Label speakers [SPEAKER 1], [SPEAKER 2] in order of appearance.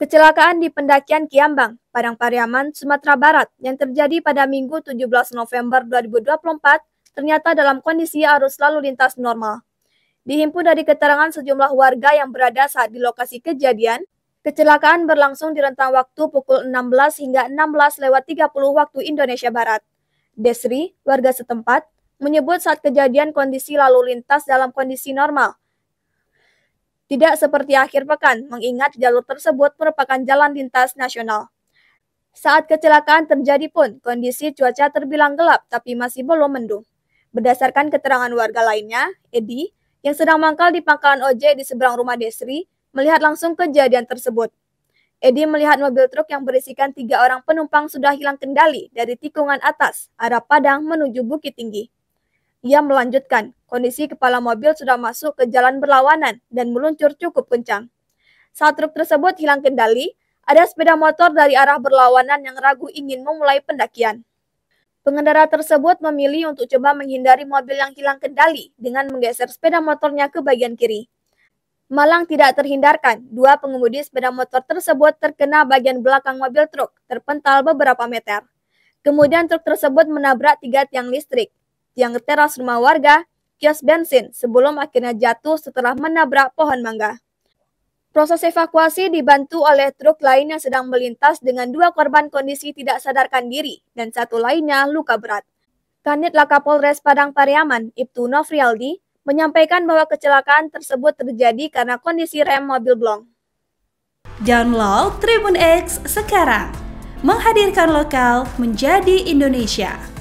[SPEAKER 1] Kecelakaan di pendakian Kiambang, Padang Pariaman, Sumatera Barat yang terjadi pada Minggu 17 November 2024 ternyata dalam kondisi arus lalu lintas normal. Dihimpun dari keterangan sejumlah warga yang berada saat di lokasi kejadian, kecelakaan berlangsung di rentang waktu pukul 16 hingga 16 lewat 30 waktu Indonesia Barat. Desri, warga setempat, menyebut saat kejadian kondisi lalu lintas dalam kondisi normal, tidak seperti akhir pekan, mengingat jalur tersebut merupakan jalan lintas nasional. Saat kecelakaan terjadi pun, kondisi cuaca terbilang gelap tapi masih belum mendung. Berdasarkan keterangan warga lainnya, Edi, yang sedang mangkal di pangkalan OJ di seberang rumah Desri, melihat langsung kejadian tersebut. Edi melihat mobil truk yang berisikan tiga orang penumpang sudah hilang kendali dari tikungan atas, arah Padang menuju Bukit Tinggi. Ia melanjutkan, kondisi kepala mobil sudah masuk ke jalan berlawanan dan meluncur cukup kencang. Saat truk tersebut hilang kendali, ada sepeda motor dari arah berlawanan yang ragu ingin memulai pendakian. Pengendara tersebut memilih untuk coba menghindari mobil yang hilang kendali dengan menggeser sepeda motornya ke bagian kiri. Malang tidak terhindarkan, dua pengemudi sepeda motor tersebut terkena bagian belakang mobil truk, terpental beberapa meter. Kemudian truk tersebut menabrak tiga tiang listrik yang teras rumah warga, kios bensin sebelum akhirnya jatuh setelah menabrak pohon mangga. Proses evakuasi dibantu oleh truk lain yang sedang melintas dengan dua korban kondisi tidak sadarkan diri dan satu lainnya luka berat. Kanit Laka Polres Padang Pariaman, Ibtu Novrialdi, menyampaikan bahwa kecelakaan tersebut terjadi karena kondisi rem mobil blong. Download Tribun X sekarang, menghadirkan lokal menjadi Indonesia.